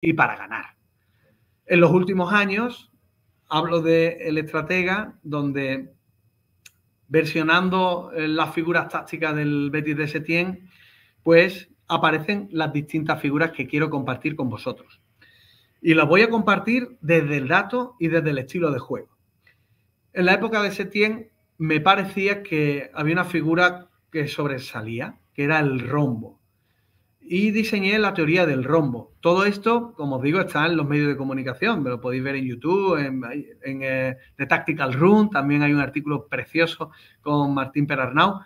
y para ganar. En los últimos años, hablo de El Estratega, donde versionando eh, las figuras tácticas del Betis de Setién, pues aparecen las distintas figuras que quiero compartir con vosotros. Y las voy a compartir desde el dato y desde el estilo de juego. En la época de Setién me parecía que había una figura que sobresalía, que era el rombo y diseñé la teoría del rombo. Todo esto, como os digo, está en los medios de comunicación, me lo podéis ver en YouTube, en, eh, The Tactical Room, también hay un artículo precioso con Martín Perarnau